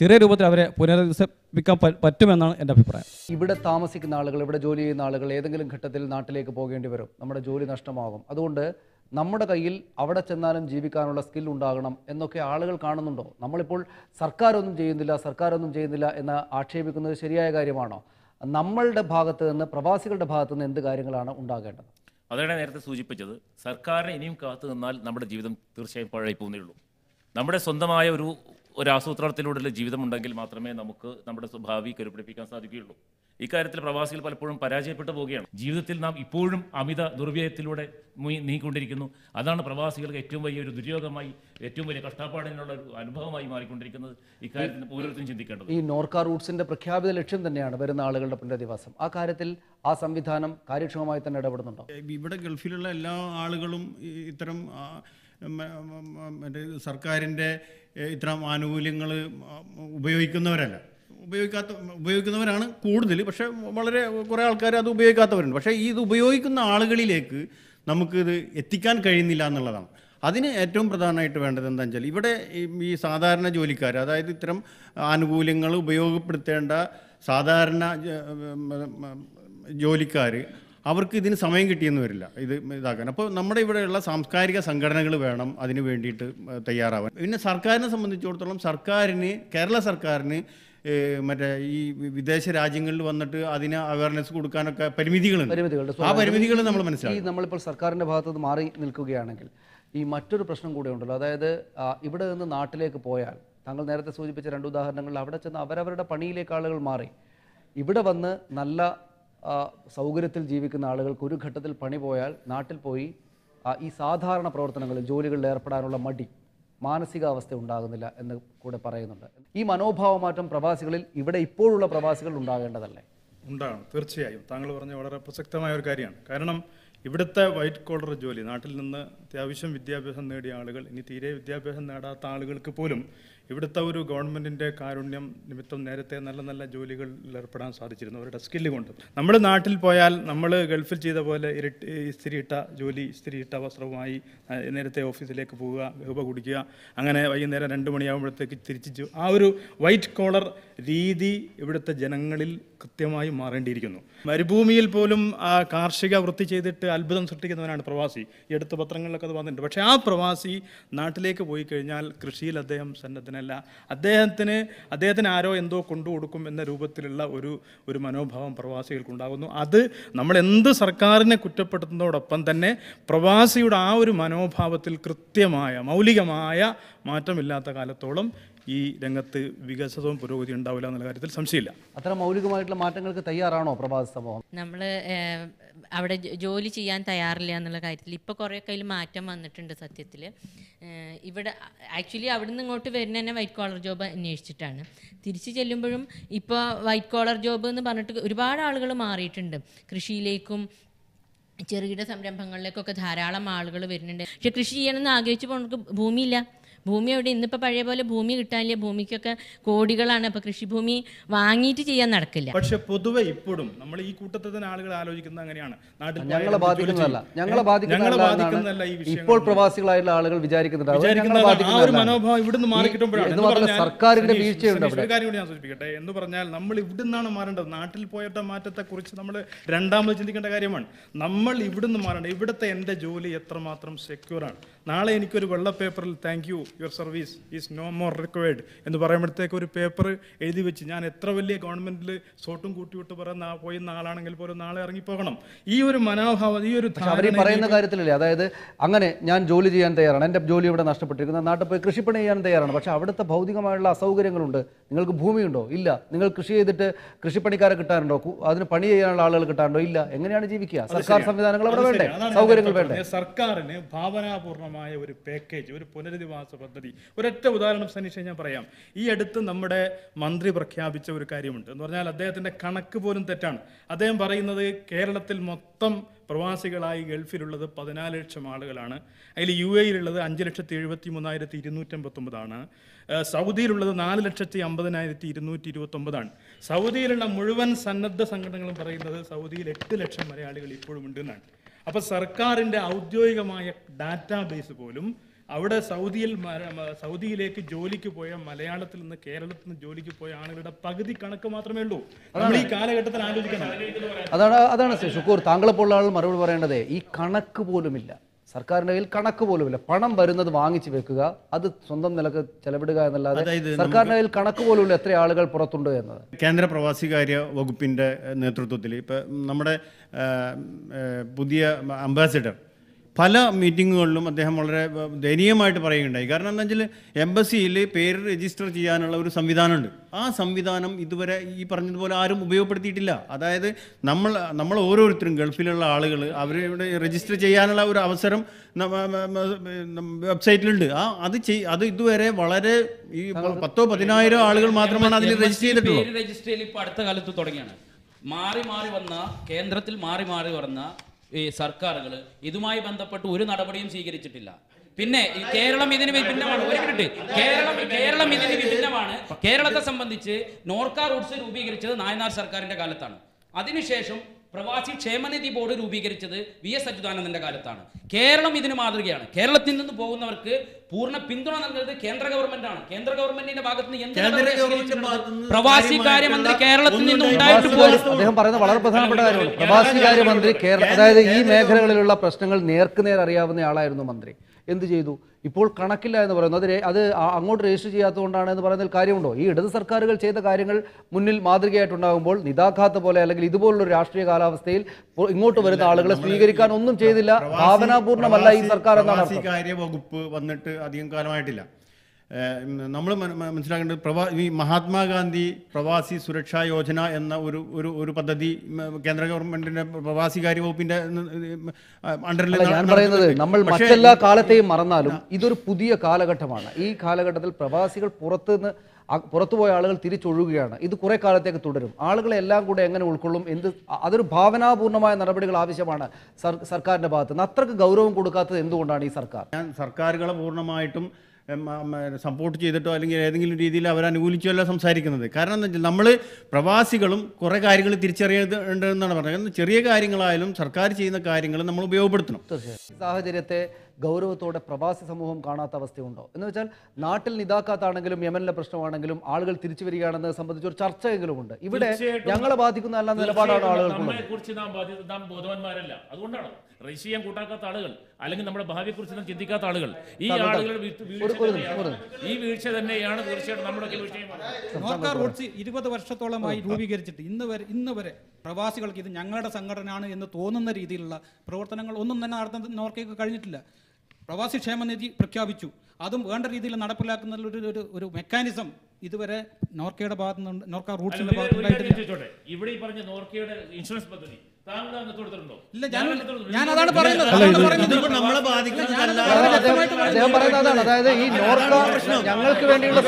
G: ചെറിയ രൂപത്തിൽ അവരെ പുനരധിവസിപ്പിക്കാൻ പറ്റുമെന്നാണ് എൻ്റെ
C: അഭിപ്രായം
A: ഇവിടെ താമസിക്കുന്ന ആളുകൾ ഇവിടെ ജോലി ചെയ്യുന്ന ആളുകൾ ഏതെങ്കിലും ഘട്ടത്തിൽ നാട്ടിലേക്ക് പോകേണ്ടി വരും നമ്മുടെ ജോലി നഷ്ടമാകും അതുകൊണ്ട് നമ്മുടെ കയ്യിൽ അവിടെ ചെന്നാലും ജീവിക്കാനുള്ള സ്കിൽ ഉണ്ടാകണം എന്നൊക്കെ ആളുകൾ കാണുന്നുണ്ടോ നമ്മളിപ്പോൾ സർക്കാരൊന്നും ചെയ്യുന്നില്ല സർക്കാരൊന്നും ചെയ്യുന്നില്ല എന്ന് ആക്ഷേപിക്കുന്നത് ശരിയായ കാര്യമാണോ നമ്മളുടെ ഭാഗത്ത് നിന്ന് പ്രവാസികളുടെ ഭാഗത്ത് നിന്ന് എന്ത് കാര്യങ്ങളാണ് ഉണ്ടാകേണ്ടത്
D: അതാണ് നേരത്തെ സൂചിപ്പിച്ചത് സർക്കാരിനെ ഇനിയും കാത്തു നിന്നാൽ നമ്മുടെ ജീവിതം തീർച്ചയായും പഴയ പോകുന്നേ ഉള്ളൂ നമ്മുടെ സ്വന്തമായ ഒരു ഒരാസൂത്രണത്തിലൂടെയുള്ള ജീവിതമുണ്ടെങ്കിൽ മാത്രമേ നമുക്ക് നമ്മുടെ സ്വഭാവി കരുപിടിപ്പിക്കാൻ സാധിക്കുകയുള്ളൂ ഇക്കാര്യത്തിൽ പ്രവാസികൾ പലപ്പോഴും പരാജയപ്പെട്ടു പോവുകയാണ് ജീവിതത്തിൽ നാം ഇപ്പോഴും അമിത ദുർവ്യയത്തിലൂടെ നീങ്ങിക്കൊണ്ടിരിക്കുന്നു അതാണ് പ്രവാസികൾക്ക് ഏറ്റവും വലിയ ഒരു ദുര്യോഗമായി ഏറ്റവും വലിയ കഷ്ടപ്പാടിനുള്ള ഒരു അനുഭവമായി മാറിക്കൊണ്ടിരിക്കുന്നത് ഇക്കാര്യത്തിൽ ഓരോരുത്തരും ചിന്തിക്കേണ്ടത് ഈ
A: നോർക്ക റൂട്ട്സിന്റെ പ്രഖ്യാപിത ലക്ഷ്യം തന്നെയാണ് വരുന്ന ആളുകളുടെ പുനരധിവാസം ആ കാര്യത്തിൽ ആ സംവിധാനം കാര്യക്ഷമമായി തന്നെ ഇടപെടുന്നുണ്ടോ ഇവിടെ ഗൾഫിലുള്ള
E: എല്ലാ ആളുകളും ഇത്തരം മറ്റേ സർക്കാരിൻ്റെ ഇത്തരം ആനുകൂല്യങ്ങൾ ഉപയോഗിക്കുന്നവരല്ല ഉപയോഗിക്കാത്ത ഉപയോഗിക്കുന്നവരാണ് കൂടുതൽ പക്ഷേ വളരെ കുറേ ആൾക്കാർ അത് ഉപയോഗിക്കാത്തവരുണ്ട് പക്ഷേ ഇത് ഉപയോഗിക്കുന്ന ആളുകളിലേക്ക് നമുക്കിത് എത്തിക്കാൻ കഴിയുന്നില്ല എന്നുള്ളതാണ് അതിന് ഏറ്റവും പ്രധാനമായിട്ട് വേണ്ടത് എന്താണെന്ന് വെച്ചാൽ ഇവിടെ ഈ സാധാരണ ജോലിക്കാർ അതായത് ഇത്തരം ആനുകൂല്യങ്ങൾ ഉപയോഗപ്പെടുത്തേണ്ട സാധാരണ ജോലിക്കാർ അവർക്ക് ഇതിന് സമയം കിട്ടിയെന്ന് വരില്ല ഇത് ഇതാക്കാൻ അപ്പോൾ നമ്മുടെ ഇവിടെയുള്ള സാംസ്കാരിക സംഘടനകൾ വേണം അതിന് വേണ്ടിയിട്ട് തയ്യാറാവാൻ പിന്നെ സർക്കാരിനെ സംബന്ധിച്ചിടത്തോളം സർക്കാരിന് കേരള സർക്കാരിന് മറ്റേ ഈ വിദേശ രാജ്യങ്ങളിൽ വന്നിട്ട് അതിന് അവയർനെസ് കൊടുക്കാനൊക്കെ പരിമിതികളുണ്ട് ആ പരിമിതികൾ നമ്മൾ മനസ്സിലാക്കി
A: നമ്മളിപ്പോൾ സർക്കാരിൻ്റെ ഭാഗത്തുനിന്ന് മാറി നിൽക്കുകയാണെങ്കിൽ ഈ മറ്റൊരു പ്രശ്നം കൂടെ ഉണ്ടല്ലോ അതായത് ഇവിടെ നിന്ന് നാട്ടിലേക്ക് പോയാൽ താങ്കൾ നേരത്തെ സൂചിപ്പിച്ച രണ്ട് ഉദാഹരണങ്ങളിൽ അവിടെ ചെന്ന് അവരവരുടെ പണിയിലേക്ക് ആളുകൾ മാറി ഇവിടെ വന്ന് നല്ല സൗകര്യത്തിൽ ജീവിക്കുന്ന ആളുകൾക്ക് ഒരു ഘട്ടത്തിൽ പണി പോയാൽ നാട്ടിൽ പോയി ഈ സാധാരണ പ്രവർത്തനങ്ങളിൽ ജോലികളിൽ ഏർപ്പെടാനുള്ള മടി മാനസികാവസ്ഥ ഉണ്ടാകുന്നില്ല എന്ന് കൂടെ പറയുന്നുണ്ട് ഈ മനോഭാവമാറ്റം പ്രവാസികളിൽ ഇവിടെ ഇപ്പോഴുള്ള പ്രവാസികൾ ഉണ്ടാകേണ്ടതല്ലേ ഉണ്ടാകണം തീർച്ചയായും താങ്കൾ
C: പറഞ്ഞ വളരെ പ്രസക്തമായ ഒരു കാര്യമാണ് കാരണം ഇവിടുത്തെ വൈറ്റ് കോളർ ജോലി നാട്ടിൽ നിന്ന് അത്യാവശ്യം വിദ്യാഭ്യാസം നേടിയ ആളുകൾ ഇനി തീരെ വിദ്യാഭ്യാസം നേടാത്ത ആളുകൾക്ക് പോലും ഇവിടുത്തെ ഒരു ഗവൺമെൻറ്റിൻ്റെ കാരുണ്യം നിമിത്തം നേരത്തെ നല്ല നല്ല ജോലികളിൽ ഏർപ്പെടാൻ സാധിച്ചിരുന്നു അവരുടെ സ്കില്ല് കൊണ്ട് നമ്മൾ നാട്ടിൽ പോയാൽ നമ്മൾ ഗൾഫിൽ ചെയ്ത പോലെ ഇരട്ടി ഇസ്തിരിയിട്ട ജോലി ഇസ്തിരിയിട്ട വസ്ത്രവുമായി നേരത്തെ ഓഫീസിലേക്ക് പോവുക രൂപ കുടിക്കുക അങ്ങനെ വൈകുന്നേരം രണ്ട് മണിയാകുമ്പോഴത്തേക്ക് തിരിച്ചു ആ ഒരു വൈറ്റ് കോളർ രീതി ഇവിടുത്തെ ജനങ്ങളിൽ കൃത്യമായി മാറേണ്ടിയിരിക്കുന്നു മരുഭൂമിയിൽ പോലും ആ കാർഷിക വൃത്തി ചെയ്തിട്ട് അത്ഭുതം സൃഷ്ടിക്കുന്നവനാണ് പ്രവാസി ഈ അടുത്ത പത്രങ്ങളിലൊക്കെ അത് വന്നിട്ടുണ്ട് പക്ഷേ ആ പ്രവാസി നാട്ടിലേക്ക് പോയി കഴിഞ്ഞാൽ കൃഷിയിൽ അദ്ദേഹം സന്നദ്ധനെ അങ്ങനെയല്ല അദ്ദേഹത്തിന് അദ്ദേഹത്തിന് ആരോ എന്തോ കൊണ്ടു കൊടുക്കും എന്ന രൂപത്തിലുള്ള ഒരു ഒരു മനോഭാവം പ്രവാസികൾക്കുണ്ടാകുന്നു അത് നമ്മൾ എന്ത് സർക്കാരിനെ കുറ്റപ്പെടുത്തുന്നതോടൊപ്പം തന്നെ പ്രവാസിയുടെ ആ ഒരു മനോഭാവത്തിൽ കൃത്യമായ മൗലികമായ മാറ്റമില്ലാത്ത കാലത്തോളം ഈ രംഗത്ത് വികസനവും പുരോഗതി ഉണ്ടാവില്ല എന്നുള്ള കാര്യത്തിൽ സംശയമില്ല അത്ര മൗലികമായിട്ടുള്ള
A: മാറ്റങ്ങൾക്ക് തയ്യാറാണോ പ്രഭാത സമൂഹം
C: നമ്മൾ അവിടെ ജോലി ചെയ്യാൻ തയ്യാറില്ല എന്നുള്ള കാര്യത്തിൽ ഇപ്പോൾ കുറേ കയ്യിൽ മാറ്റം വന്നിട്ടുണ്ട് സത്യത്തിൽ ഇവിടെ ആക്ച്വലി അവിടുന്ന് ഇങ്ങോട്ട് വരുന്ന തന്നെ വൈറ്റ് കോളർ ജോബ് അന്വേഷിച്ചിട്ടാണ് തിരിച്ചു ചെല്ലുമ്പോഴും ഇപ്പോൾ വൈറ്റ് കോളർ ജോബ് എന്ന് പറഞ്ഞിട്ട് ഒരുപാട് ആളുകൾ മാറിയിട്ടുണ്ട് കൃഷിയിലേക്കും ചെറുകിട സംരംഭങ്ങളിലേക്കൊക്കെ ധാരാളം ആളുകൾ വരുന്നുണ്ട് പക്ഷെ കൃഷി ചെയ്യണമെന്ന് ആഗ്രഹിച്ചു നമുക്ക് ഭൂമിയില്ല ഭൂമി അവിടെ ഇന്നിപ്പോൾ പഴയ പോലെ ഭൂമി കിട്ടാനില്ല ഭൂമിക്കൊക്കെ കോടികളാണ് അപ്പോൾ കൃഷിഭൂമി വാങ്ങിയിട്ട് ചെയ്യാൻ നടക്കില്ല പക്ഷെ
A: പൊതുവെ ഇപ്പോഴും
C: നമ്മൾ ഈ കൂട്ടത്തിൽ തന്നെ ആളുകൾ ആലോചിക്കുന്നത് അങ്ങനെയാണ് നാട്ടിൽ ഞങ്ങളെ ബാധിക്കുന്നതല്ല ഞങ്ങളെ ബാധിക്കുന്നതല്ല ഇപ്പോൾ
A: പ്രവാസികളായിട്ടുള്ള ആളുകൾ വിചാരിക്കുന്നുണ്ട് ആ ഒരു മനോഭാവം മാറി സർക്കാരിന്റെ വീഴ്ചയുണ്ട് കൂടി
C: ഞാൻ സൂചിപ്പിക്കട്ടെ എന്ന് പറഞ്ഞാൽ നമ്മൾ ഇവിടുന്നാണ് മാറേണ്ടത് നാട്ടിൽ പോയിട്ട മാറ്റത്തെ കുറിച്ച് നമ്മൾ രണ്ടാമത് ചിന്തിക്കേണ്ട കാര്യമാണ് നമ്മൾ ഇവിടുന്ന് മാറേണ്ടത് ഇവിടുത്തെ എന്റെ ജോലി എത്രമാത്രം സെക്യൂർ ആണ് നാളെ എനിക്കൊരു വെള്ള പേപ്പറിൽ thank you your service is no more required എന്ന് പറയുമ്പോഴത്തേക്ക് ഒരു പേപ്പർ എഴുതി വെച്ച് ഞാൻ എത്ര വലിയ ഗവൺമെൻറ്റിൽ സോട്ടും കൂട്ടിവിട്ട് പറയുന്ന പോയി നാളാണെങ്കിൽ പോലും നാളെ ഇറങ്ങിപ്പോകണം ഈ ഒരു മനോഭാവം ഈ ഒരു പറയുന്ന
A: കാര്യത്തിലല്ലേ അതായത് അങ്ങനെ ഞാൻ ജോലി ചെയ്യാൻ തയ്യാറാണ് എൻ്റെ ജോലി ഇവിടെ നഷ്ടപ്പെട്ടിരിക്കുന്നത് നാട്ടിൽ പോയി കൃഷിപ്പണി ചെയ്യാൻ തയ്യാറാണ് പക്ഷേ അവിടുത്തെ ഭൗതികമായുള്ള അസൗകര്യങ്ങളുണ്ട് നിങ്ങൾക്ക് ഭൂമിയുണ്ടോ ഇല്ല നിങ്ങൾ കൃഷി ചെയ്തിട്ട് കൃഷിപ്പണിക്കാരെ കിട്ടാറുണ്ടോ അതിന് പണി ചെയ്യാനുള്ള ആളുകൾ കിട്ടാറുണ്ടോ ഇല്ല എങ്ങനെയാണ് ജീവിക്കുക സർക്കാർ സംവിധാനങ്ങൾ അവിടെ വേണ്ടേ സൗകര്യങ്ങൾ വേണ്ടേ
C: സർക്കാരിന് ഭാവനാപൂർണമായ ഒരു പാക്കേജ് ഒരു പുനരധിവാസ പദ്ധതി ഒരൊറ്റ ഉദാഹരണം സനീഷ ഞാൻ പറയാം ഈ അടുത്ത് നമ്മുടെ മന്ത്രി പ്രഖ്യാപിച്ച ഒരു കാര്യമുണ്ട് എന്ന് പറഞ്ഞാൽ അദ്ദേഹത്തിൻ്റെ കണക്ക് പോലും തെറ്റാണ് അദ്ദേഹം പറയുന്നത് കേരളത്തിൽ മൊത്തം പ്രവാസികളായി ഗൾഫിലുള്ളത് പതിനാല് ലക്ഷം ആളുകളാണ് അതിൽ യു എയിലുള്ളത് അഞ്ച് ലക്ഷത്തി എഴുപത്തി മൂന്നായിരത്തി ഇരുന്നൂറ്റമ്പത്തൊമ്പതാണ് സൗദിയിലുള്ളത് നാല് ലക്ഷത്തി അമ്പതിനായിരത്തി ഇരുന്നൂറ്റി ഇരുപത്തൊമ്പതാണ് സൗദിയിലുള്ള മുഴുവൻ സന്നദ്ധ സംഘടനകളും പറയുന്നത് സൗദിയിൽ എട്ട് ലക്ഷം മലയാളികൾ ഇപ്പോഴും ഉണ്ടെന്നാണ് അപ്പോൾ സർക്കാരിൻ്റെ ഔദ്യോഗികമായ ഡാറ്റാബേസ് പോലും അവിടെ സൗദിയിൽ സൗദിയിലേക്ക് ജോലിക്ക് പോയ മലയാളത്തിൽ നിന്ന് കേരളത്തിൽ നിന്ന് ജോലിക്ക് പോയ ആളുകളുടെ പകുതി കണക്ക് മാത്രമേ ഉള്ളൂ നമ്മൾ ഈ കാലഘട്ടത്തിൽ ആലോചിക്കണം അതാണ് അതാണ്
A: താങ്കളെ താങ്കളെപ്പോലുള്ള ആളുകൾ മറുപടി പറയേണ്ടത് ഈ കണക്ക് പോലുമില്ല സർക്കാരിന്റെ കയ്യിൽ കണക്ക് പോലുമില്ല പണം വരുന്നത് വാങ്ങിച്ചു വെക്കുക അത് സ്വന്തം നിലക്ക് ചെലവിടുക എന്നല്ലാതെ സർക്കാരിന്റെ കയ്യിൽ കണക്ക് പോലുമില്ല എത്ര ആളുകൾ പുറത്തുണ്ട് എന്നത്
E: കേന്ദ്ര പ്രവാസികാര്യ വകുപ്പിന്റെ നേതൃത്വത്തിൽ ഇപ്പൊ നമ്മുടെ പുതിയ അംബാസിഡർ പല മീറ്റിങ്ങുകളിലും അദ്ദേഹം വളരെ ദയനീയമായിട്ട് പറയുകയുണ്ടായി കാരണം എന്താ വെച്ചാൽ എംബസിയിൽ പേര് രജിസ്റ്റർ ചെയ്യാനുള്ള ഒരു സംവിധാനമുണ്ട് ആ സംവിധാനം ഇതുവരെ ഈ പറഞ്ഞതുപോലെ ആരും ഉപയോഗപ്പെടുത്തിയിട്ടില്ല അതായത് നമ്മൾ നമ്മൾ ഓരോരുത്തരും ഗൾഫിലുള്ള ആളുകൾ അവരുടെ രജിസ്റ്റർ ചെയ്യാനുള്ള ഒരു അവസരം വെബ്സൈറ്റിലുണ്ട് ആ അത് ചെയ് അത് ഇതുവരെ വളരെ ഈ പത്തോ പതിനായിരം ആളുകൾ മാത്രമാണ് അതിൽ രജിസ്റ്റർ ചെയ്തിട്ടുള്ളത്
F: രജിസ്റ്റർ ഇപ്പോൾ അടുത്ത കാലത്ത് തുടങ്ങിയാണ് മാറി മാറി വന്ന കേന്ദ്രത്തിൽ മാറി മാറി വന്ന ഈ സർക്കാരുകൾ ഇതുമായി ബന്ധപ്പെട്ട് ഒരു നടപടിയും സ്വീകരിച്ചിട്ടില്ല പിന്നെ കേരളം ഇതിന് വിഭിന്നമാണ് ഒരു മിനിറ്റ് കേരളം കേരളം ഇതിന് വിഭിന്നമാണ് കേരളത്തെ സംബന്ധിച്ച് നോർക്ക റൂട്ട്സ് രൂപീകരിച്ചത് നായനാർ സർക്കാരിന്റെ കാലത്താണ് അതിനുശേഷം പ്രവാസി ക്ഷേമനിധി ബോർഡ് രൂപീകരിച്ചത് വി എസ് അച്യുതാനന്ദന്റെ കാലത്താണ് കേരളം ഇതിന് മാതൃകയാണ് കേരളത്തിൽ നിന്ന് പോകുന്നവർക്ക് പൂർണ്ണ പിന്തുണ നൽകുന്നത് കേന്ദ്ര ഗവൺമെന്റാണ് കേന്ദ്ര ഗവൺമെന്റിന്റെ ഭാഗത്ത് നിന്ന് പ്രവാസി കാര്യമന്ത്രി കേരളത്തിൽ നിന്ന് ഉണ്ടായിട്ട്
A: അദ്ദേഹം പറയുന്നത് വളരെ പ്രധാനപ്പെട്ട കാര്യമാണ് പ്രവാസി കാര്യമന്ത്രി അതായത് ഈ മേഖലകളിലുള്ള പ്രശ്നങ്ങൾ നേർക്കുനേർ അറിയാവുന്ന ആളായിരുന്നു മന്ത്രി എന്ത് ചെയ്തു ഇപ്പോൾ കണക്കില്ല എന്ന് പറയുന്നു അത് അത് അങ്ങോട്ട് രജിസ്റ്റർ ചെയ്യാത്തതുകൊണ്ടാണ് എന്ന് പറയുന്നതിൽ കാര്യമുണ്ടോ ഈ ഇടത് സർക്കാരുകൾ ചെയ്ത കാര്യങ്ങൾ മുന്നിൽ മാതൃകയായിട്ടുണ്ടാകുമ്പോൾ നിതാഖാത്ത പോലെ അല്ലെങ്കിൽ ഒരു രാഷ്ട്രീയ കാലാവസ്ഥയിൽ ഇങ്ങോട്ട് വരുന്ന ആളുകളെ സ്വീകരിക്കാൻ ഒന്നും ചെയ്തില്ല ഭാവനാപൂർണമല്ല ഈ സർക്കാർ എന്നാണ്
E: വകുപ്പ് വന്നിട്ട് അധികം കാലമായിട്ടില്ല നമ്മൾ മനസ്സിലാക്കേണ്ടത് പ്രവാ ഈ മഹാത്മാഗാന്ധി പ്രവാസി സുരക്ഷാ യോജന എന്ന ഒരു ഒരു ഒരു പദ്ധതി കേന്ദ്ര ഗവൺമെന്റിന്റെ പ്രവാസി കാര്യ വകുപ്പിന്റെ അണ്ടറിൽ ഞാൻ പറയുന്നത് നമ്മൾ മറ്റെല്ലാ കാലത്തെയും
A: മറന്നാലും ഇതൊരു പുതിയ കാലഘട്ടമാണ് ഈ കാലഘട്ടത്തിൽ പ്രവാസികൾ പുറത്തുനിന്ന് പുറത്തുപോയ ആളുകൾ തിരിച്ചൊഴുകുകയാണ് ഇത് കുറേ കാലത്തേക്ക് തുടരും ആളുകളെ എല്ലാം കൂടെ എങ്ങനെ ഉൾക്കൊള്ളും എന്ത് അതൊരു ഭാവനാപൂർണ്ണമായ നടപടികൾ ആവശ്യമാണ് സർക്കാരിന്റെ ഭാഗത്ത് നിന്ന് അത്രക്ക് ഗൗരവം കൊടുക്കാത്തത് എന്തുകൊണ്ടാണ് ഈ സർക്കാർ ഞാൻ സർക്കാരുകളെ പൂർണ്ണമായിട്ടും സപ്പോർട്ട്
E: ചെയ്തിട്ടോ അല്ലെങ്കിൽ ഏതെങ്കിലും രീതിയിൽ അവർ അനുകൂലിച്ചോ സംസാരിക്കുന്നത് കാരണം എന്താ വെച്ചാൽ നമ്മൾ പ്രവാസികളും കുറേ കാര്യങ്ങൾ തിരിച്ചറിയേണ്ടതുണ്ടെന്നാണ് പറഞ്ഞത് ചെറിയ കാര്യങ്ങളായാലും സർക്കാർ ചെയ്യുന്ന കാര്യങ്ങൾ നമ്മൾ ഉപയോഗപ്പെടുത്തണം
A: സാഹചര്യത്തെ ഗൗരവത്തോടെ പ്രവാസി സമൂഹം കാണാത്ത അവസ്ഥയുണ്ടോ എന്ന് വെച്ചാൽ നാട്ടിൽ നിതാക്കാത്താണെങ്കിലും യമനിലെ പ്രശ്നമാണെങ്കിലും ആളുകൾ തിരിച്ചു വരികയാണെന്ന് സംബന്ധിച്ച് ഒരു ചർച്ചയെങ്കിലും ഉണ്ട് ഇവിടെ ഞങ്ങളെ ബാധിക്കുന്ന അല്ല നിലപാടാണ് ആളുകൾ
D: കുറിച്ച് ബാധ്യത നാം ബോധവാന്മാരല്ല അതുകൊണ്ടാണ് റഷ്യ കൂട്ടാക്കാത്ത ആളുകൾ അല്ലെങ്കിൽ നമ്മുടെ ഭാവിയെക്കുറിച്ച് നാം ചിന്തിക്കാത്ത ആളുകൾ ഈ ആളുകൾ ഈ വീഴ്ച തന്നെയാണ് തീർച്ചയായിട്ടും നമ്മുടെ നോർക്ക
B: റൂട്ട്സ് ഇരുപത് വർഷത്തോളമായി രൂപീകരിച്ചിട്ട് ഇന്ന് വരെ ഇന്ന് വരെ പ്രവാസികൾക്ക് ഇത് ഞങ്ങളുടെ സംഘടനയാണ് എന്ന് തോന്നുന്ന രീതിയിലുള്ള പ്രവർത്തനങ്ങൾ ഒന്നും തന്നെ നടത്താൻ നോർക്കയ്ക്ക് കഴിഞ്ഞിട്ടില്ല പ്രവാസി ക്ഷേമനിധി പ്രഖ്യാപിച്ചു അതും വേണ്ട രീതിയിൽ നടപ്പിലാക്കുന്ന ഒരു ഒരു മെക്കാനിസം ഇതുവരെ നോർക്കയുടെ ഭാഗത്ത് നോർക്ക റൂട്ട്സിന്റെ ഭാഗത്തുനിന്ന്
D: ഇവിടെ പറഞ്ഞ നോർക്കയുടെ ഇൻഷുറൻസ് പദ്ധതി ഇല്ല ഞാൻ അതാണ് പറയുന്നത് പറയുന്നത് അതാണ് അതായത് ഈ നോർക്ക ഞങ്ങൾക്ക്
E: വേണ്ടിയുള്ള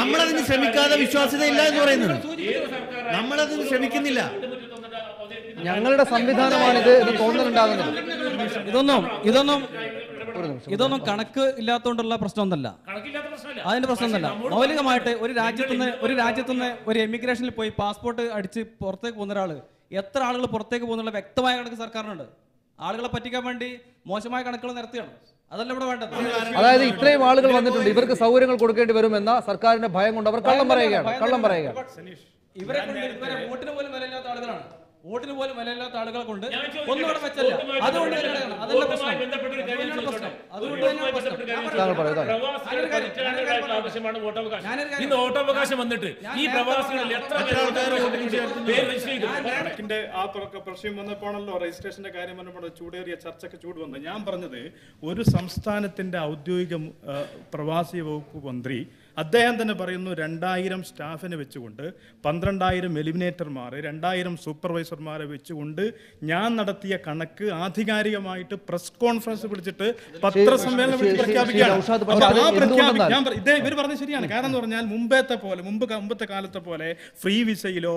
E: നമ്മളതിന് ശ്രമിക്കാതെ വിശ്വാസ്യത ഇല്ല എന്ന് പറയുന്നത്
A: നമ്മളതിന് ശ്രമിക്കുന്നില്ല ഞങ്ങളുടെ സംവിധാനമാണിത് ഇത് തോന്നലുണ്ടാകുന്നത്
D: ഇതൊന്നും ഇതൊന്നും ഇതൊന്നും
G: കണക്ക് ഇല്ലാത്തതുകൊണ്ടുള്ള പ്രശ്നമൊന്നല്ല
D: അതിന്റെ പ്രശ്നമൊന്നല്ല മൗലികമായിട്ട് ഒരു നിന്ന് ഒരു നിന്ന്
G: ഒരു എമിഗ്രേഷനിൽ പോയി പാസ്പോർട്ട് അടിച്ച് പുറത്തേക്ക് പോകുന്ന ഒരാൾ എത്ര ആളുകൾ പുറത്തേക്ക് പോകുന്നുള്ള വ്യക്തമായ കണക്ക് സർക്കാരിനുണ്ട് ആളുകളെ പറ്റിക്കാൻ വേണ്ടി മോശമായ കണക്കുകൾ നിരത്തിയാണ് അതല്ല ഇവിടെ വേണ്ടത് അതായത് ഇത്രയും ആളുകൾ വന്നിട്ടുണ്ട് ഇവർക്ക്
A: സൗകര്യങ്ങൾ കൊടുക്കേണ്ടി വരുമെന്ന സർക്കാരിന്റെ ഭയം കൊണ്ട് അവർ കള്ളം പറയുകയാണ് കള്ളം പറയുകയാണ്
G: ഇവരെ കൊണ്ട് ഇവരെ വോട്ടിന് പോലും വിലയില്ലാത്ത ആളുകളാണ് വോട്ടിന് പോലും വിലയില്ലാത്ത ആളുകളെ കൊണ്ട് ഒന്നുകൂടെ വെച്ചല്ല അതുകൊണ്ട് അതല്ല പ്രശ്നം അതുകൊണ്ട് തന്നെയാണ്
D: വോട്ടവകാശം വന്നിട്ട് ഈ പ്രവാസികളിൽ എത്ര
C: ആ പ്രശ്നം വന്നപ്പോഴാണല്ലോ രജിസ്ട്രേഷന്റെ കാര്യം വന്നപ്പോൾ ചൂടേറിയ ചർച്ചക്ക് ചൂട് വന്നത് ഞാൻ പറഞ്ഞത് ഒരു സംസ്ഥാനത്തിന്റെ ഔദ്യോഗിക പ്രവാസി വകുപ്പ് മന്ത്രി അദ്ദേഹം തന്നെ പറയുന്നു രണ്ടായിരം സ്റ്റാഫിനെ വെച്ചുകൊണ്ട് പന്ത്രണ്ടായിരം എലിമിനേറ്റർമാർ രണ്ടായിരം സൂപ്പർവൈസർമാരെ വെച്ചുകൊണ്ട് ഞാൻ നടത്തിയ കണക്ക് ആധികാരികമായിട്ട് പ്രസ് കോൺഫറൻസ് വിളിച്ചിട്ട് പത്രസമ്മേളനം പ്രഖ്യാപിക്കുകയാണ് ഇദ്ദേഹം ഇവർ പറഞ്ഞത് ശരിയാണ് കാരണം എന്ന് പറഞ്ഞാൽ മുമ്പത്തെ പോലെ മുമ്പ് മുമ്പത്തെ കാലത്തെ പോലെ ഫ്രീ വിസയിലോ